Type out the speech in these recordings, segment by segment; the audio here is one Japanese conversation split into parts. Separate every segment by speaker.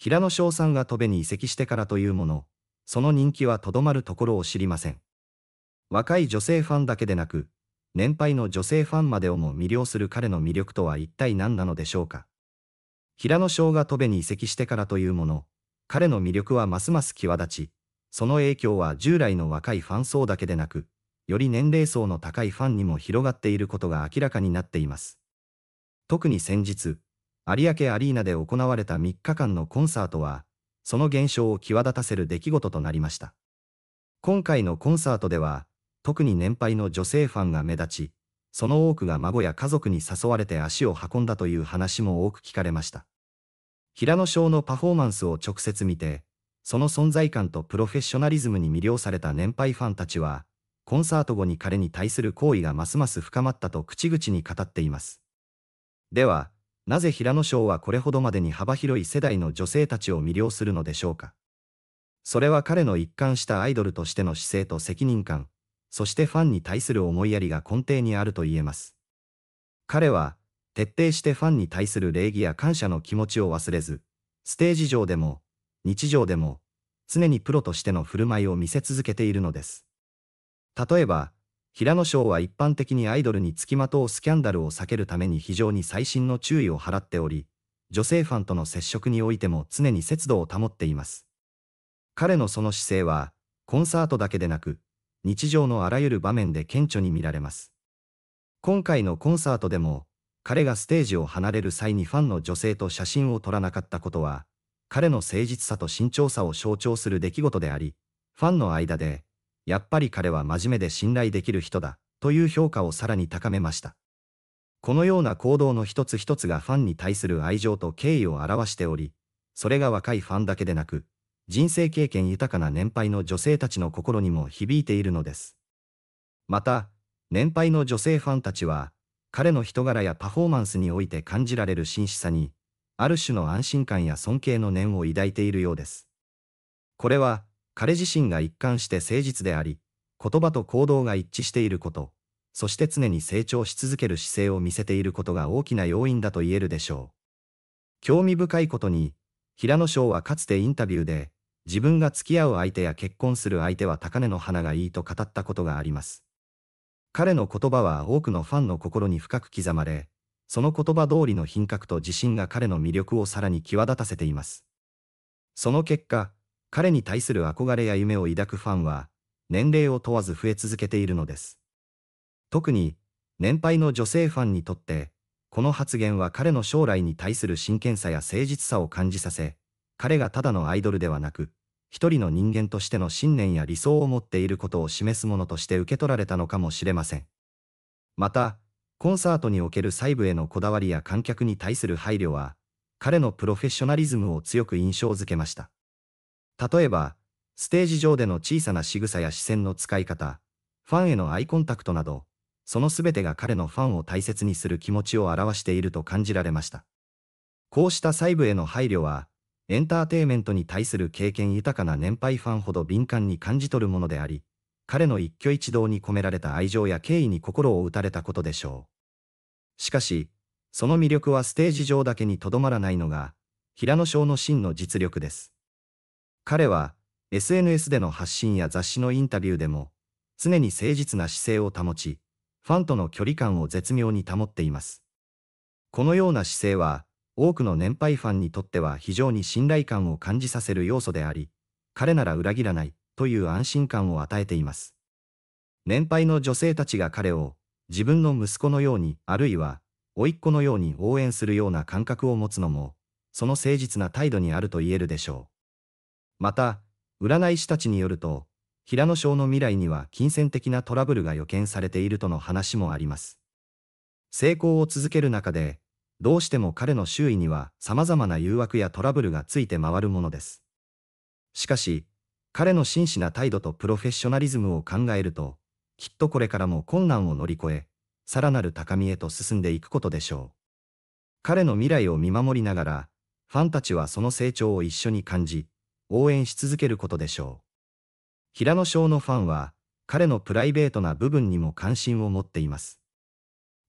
Speaker 1: 平野翔さんが戸部に移籍してからというもの、その人気はとどまるところを知りません。若い女性ファンだけでなく、年配の女性ファンまでをも魅了する彼の魅力とは一体何なのでしょうか。平野翔が戸部に移籍してからというもの、彼の魅力はますます際立ち、その影響は従来の若いファン層だけでなく、より年齢層の高いファンにも広がっていることが明らかになっています。特に先日、有明アリーナで行われた3日間のコンサートは、その現象を際立たせる出来事となりました。今回のコンサートでは、特に年配の女性ファンが目立ち、その多くが孫や家族に誘われて足を運んだという話も多く聞かれました。平野翔のパフォーマンスを直接見て、その存在感とプロフェッショナリズムに魅了された年配ファンたちは、コンサート後に彼に対する好意がますます深まったと口々に語っています。では、なぜ平野翔はこれほどまでに幅広い世代の女性たちを魅了するのでしょうか。それは彼の一貫したアイドルとしての姿勢と責任感、そしてファンに対する思いやりが根底にあると言えます。彼は、徹底してファンに対する礼儀や感謝の気持ちを忘れず、ステージ上でも、日常でも、常にプロとしての振る舞いを見せ続けているのです。例えば、平野賞は一般的にアイドルにつきまとうスキャンダルを避けるために非常に細心の注意を払っており、女性ファンとの接触においても常に節度を保っています。彼のその姿勢は、コンサートだけでなく、日常のあらゆる場面で顕著に見られます。今回のコンサートでも、彼がステージを離れる際にファンの女性と写真を撮らなかったことは、彼の誠実さと慎重さを象徴する出来事であり、ファンの間でやっぱり彼は真面目で信頼できる人だ、という評価をさらに高めました。このような行動の一つ一つがファンに対する愛情と敬意を表しており、それが若いファンだけでなく、人生経験豊かな年配の女性たちの心にも響いているのです。また、年配の女性ファンたちは、彼の人柄やパフォーマンスにおいて感じられる真摯さに、ある種の安心感や尊敬の念を抱いているようです。これは、彼自身が一貫して誠実であり、言葉と行動が一致していること、そして常に成長し続ける姿勢を見せていることが大きな要因だと言えるでしょう。興味深いことに、平野翔はかつてインタビューで、自分が付き合う相手や結婚する相手は高根の花がいいと語ったことがあります。彼の言葉は多くのファンの心に深く刻まれ、その言葉通りの品格と自信が彼の魅力をさらに際立たせています。その結果、彼に対する憧れや夢を抱くファンは、年齢を問わず増え続けているのです。特に、年配の女性ファンにとって、この発言は彼の将来に対する真剣さや誠実さを感じさせ、彼がただのアイドルではなく、一人の人間としての信念や理想を持っていることを示すものとして受け取られたのかもしれません。また、コンサートにおける細部へのこだわりや観客に対する配慮は、彼のプロフェッショナリズムを強く印象づけました。例えば、ステージ上での小さな仕草や視線の使い方、ファンへのアイコンタクトなど、その全てが彼のファンを大切にする気持ちを表していると感じられました。こうした細部への配慮は、エンターテイメントに対する経験豊かな年配ファンほど敏感に感じ取るものであり、彼の一挙一動に込められた愛情や敬意に心を打たれたことでしょう。しかし、その魅力はステージ上だけにとどまらないのが、平野翔の真の実力です。彼は SNS での発信や雑誌のインタビューでも常に誠実な姿勢を保ち、ファンとの距離感を絶妙に保っています。このような姿勢は多くの年配ファンにとっては非常に信頼感を感じさせる要素であり、彼なら裏切らないという安心感を与えています。年配の女性たちが彼を自分の息子のようにあるいは甥っ子のように応援するような感覚を持つのも、その誠実な態度にあると言えるでしょう。また、占い師たちによると、平野省の未来には金銭的なトラブルが予見されているとの話もあります。成功を続ける中で、どうしても彼の周囲には様々な誘惑やトラブルがついて回るものです。しかし、彼の真摯な態度とプロフェッショナリズムを考えると、きっとこれからも困難を乗り越え、さらなる高みへと進んでいくことでしょう。彼の未来を見守りながら、ファンたちはその成長を一緒に感じ、応援し続けることでしょう。平野翔のファンは、彼のプライベートな部分にも関心を持っています。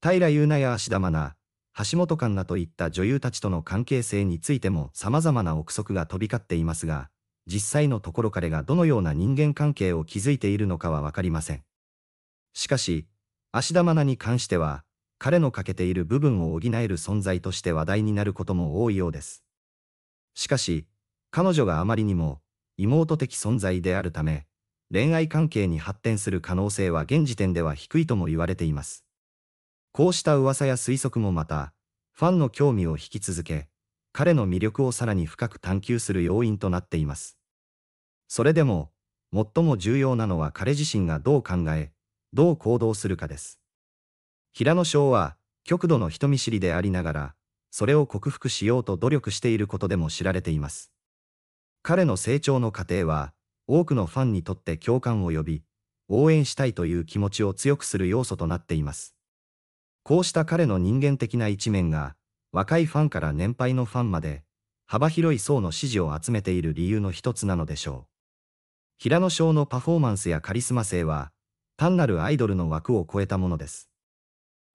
Speaker 1: 平優奈や芦田愛菜、橋本環奈といった女優たちとの関係性についても様々な憶測が飛び交っていますが、実際のところ彼がどのような人間関係を築いているのかはわかりません。しかし、芦田愛菜に関しては、彼の欠けている部分を補える存在として話題になることも多いようです。しかし、彼女があまりにも妹的存在であるため、恋愛関係に発展する可能性は現時点では低いとも言われています。こうした噂や推測もまた、ファンの興味を引き続け、彼の魅力をさらに深く探求する要因となっています。それでも、最も重要なのは彼自身がどう考え、どう行動するかです。平野翔は、極度の人見知りでありながら、それを克服しようと努力していることでも知られています。彼の成長の過程は、多くのファンにとって共感を呼び、応援したいという気持ちを強くする要素となっています。こうした彼の人間的な一面が、若いファンから年配のファンまで、幅広い層の支持を集めている理由の一つなのでしょう。平野翔のパフォーマンスやカリスマ性は、単なるアイドルの枠を超えたものです。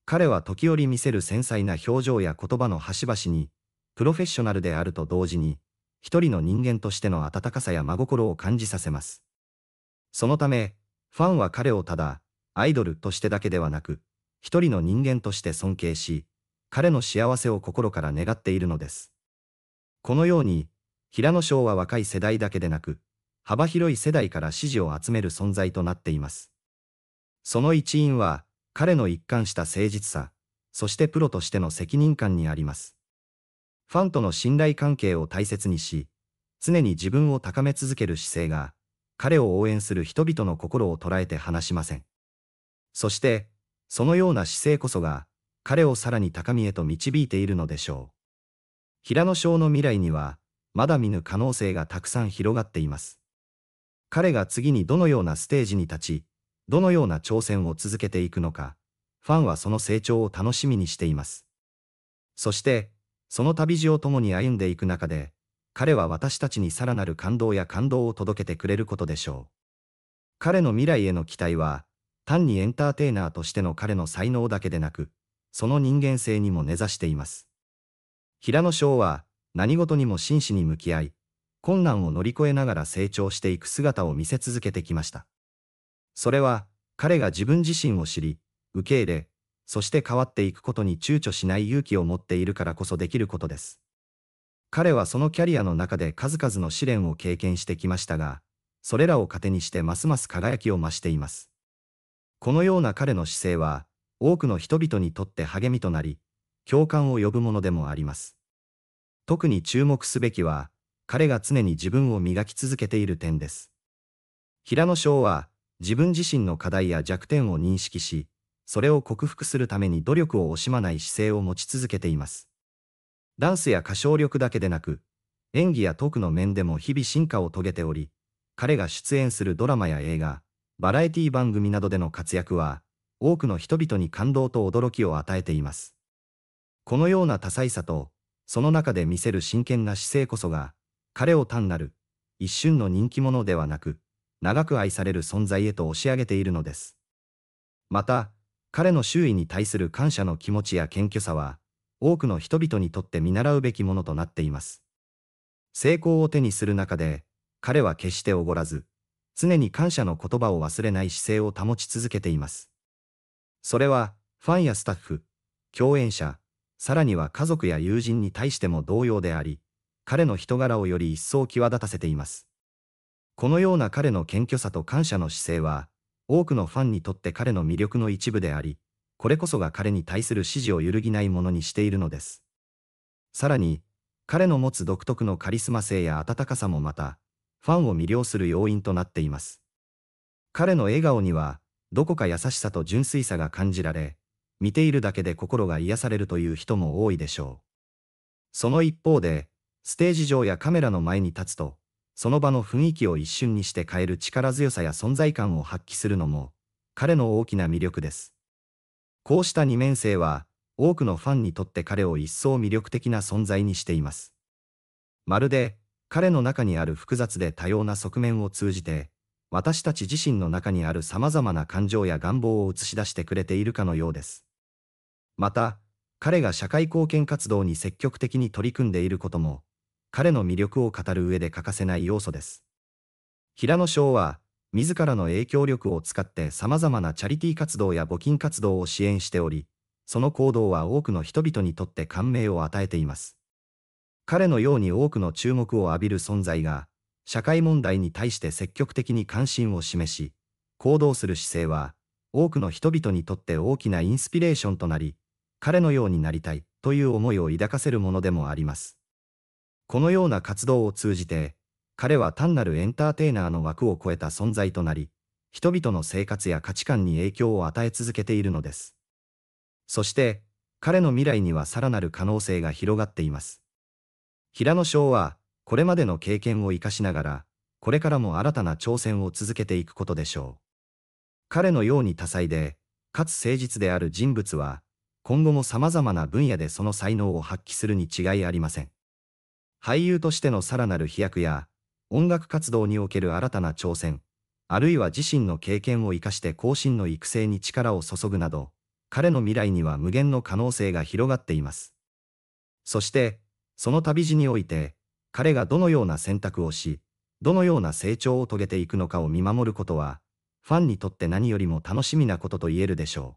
Speaker 1: 彼は時折見せる繊細な表情や言葉の端々に、プロフェッショナルであると同時に、一人の人間としての温かさや真心を感じさせます。そのため、ファンは彼をただ、アイドルとしてだけではなく、一人の人間として尊敬し、彼の幸せを心から願っているのです。このように、平野翔は若い世代だけでなく、幅広い世代から支持を集める存在となっています。その一因は、彼の一貫した誠実さ、そしてプロとしての責任感にあります。ファンとの信頼関係を大切にし、常に自分を高め続ける姿勢が、彼を応援する人々の心を捉えて離しません。そして、そのような姿勢こそが、彼をさらに高みへと導いているのでしょう。平野翔の未来には、まだ見ぬ可能性がたくさん広がっています。彼が次にどのようなステージに立ち、どのような挑戦を続けていくのか、ファンはその成長を楽しみにしています。そして、その旅路を共に歩んでいく中で、彼は私たちにさらなる感動や感動を届けてくれることでしょう。彼の未来への期待は、単にエンターテイナーとしての彼の才能だけでなく、その人間性にも根ざしています。平野翔は、何事にも真摯に向き合い、困難を乗り越えながら成長していく姿を見せ続けてきました。それは、彼が自分自身を知り、受け入れ、そして変わっていくことに躊躇しない勇気を持っているからこそできることです。彼はそのキャリアの中で数々の試練を経験してきましたが、それらを糧にしてますます輝きを増しています。このような彼の姿勢は、多くの人々にとって励みとなり、共感を呼ぶものでもあります。特に注目すべきは、彼が常に自分を磨き続けている点です。平野翔は、自分自身の課題や弱点を認識し、それを克服するために努力を惜しまない姿勢を持ち続けています。ダンスや歌唱力だけでなく、演技やトークの面でも日々進化を遂げており、彼が出演するドラマや映画、バラエティ番組などでの活躍は、多くの人々に感動と驚きを与えています。このような多彩さと、その中で見せる真剣な姿勢こそが、彼を単なる、一瞬の人気者ではなく、長く愛される存在へと押し上げているのです。また、彼の周囲に対する感謝の気持ちや謙虚さは、多くの人々にとって見習うべきものとなっています。成功を手にする中で、彼は決しておごらず、常に感謝の言葉を忘れない姿勢を保ち続けています。それは、ファンやスタッフ、共演者、さらには家族や友人に対しても同様であり、彼の人柄をより一層際立たせています。このような彼の謙虚さと感謝の姿勢は、多くのファンにとって彼の魅力の一部であり、これこそが彼に対する支持を揺るぎないものにしているのです。さらに、彼の持つ独特のカリスマ性や温かさもまた、ファンを魅了する要因となっています。彼の笑顔には、どこか優しさと純粋さが感じられ、見ているだけで心が癒されるという人も多いでしょう。その一方で、ステージ上やカメラの前に立つと、その場の雰囲気を一瞬にして変える力強さや存在感を発揮するのも、彼の大きな魅力です。こうした二面性は、多くのファンにとって彼を一層魅力的な存在にしています。まるで、彼の中にある複雑で多様な側面を通じて、私たち自身の中にある様々な感情や願望を映し出してくれているかのようです。また、彼が社会貢献活動に積極的に取り組んでいることも、彼の魅力を語る上で欠かせない要素です。平野翔は、自らの影響力を使って様々なチャリティー活動や募金活動を支援しており、その行動は多くの人々にとって感銘を与えています。彼のように多くの注目を浴びる存在が、社会問題に対して積極的に関心を示し、行動する姿勢は、多くの人々にとって大きなインスピレーションとなり、彼のようになりたいという思いを抱かせるものでもあります。このような活動を通じて、彼は単なるエンターテイナーの枠を超えた存在となり、人々の生活や価値観に影響を与え続けているのです。そして、彼の未来にはさらなる可能性が広がっています。平野翔は、これまでの経験を活かしながら、これからも新たな挑戦を続けていくことでしょう。彼のように多彩で、かつ誠実である人物は、今後も様々な分野でその才能を発揮するに違いありません。俳優としてのさらなる飛躍や、音楽活動における新たな挑戦、あるいは自身の経験を生かして後進の育成に力を注ぐなど、彼の未来には無限の可能性が広がっています。そして、その旅路において、彼がどのような選択をし、どのような成長を遂げていくのかを見守ることは、ファンにとって何よりも楽しみなことと言えるでしょう。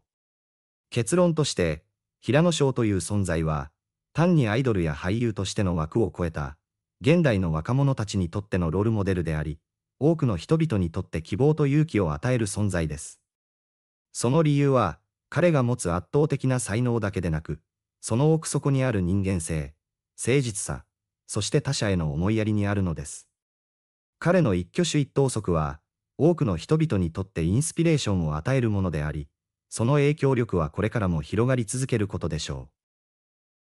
Speaker 1: 結論として、平野翔という存在は、単にアイドルや俳優としての枠を超えた、現代の若者たちにとってのロールモデルであり、多くの人々にとって希望と勇気を与える存在です。その理由は、彼が持つ圧倒的な才能だけでなく、その奥底にある人間性、誠実さ、そして他者への思いやりにあるのです。彼の一挙手一投足は、多くの人々にとってインスピレーションを与えるものであり、その影響力はこれからも広がり続けることでしょう。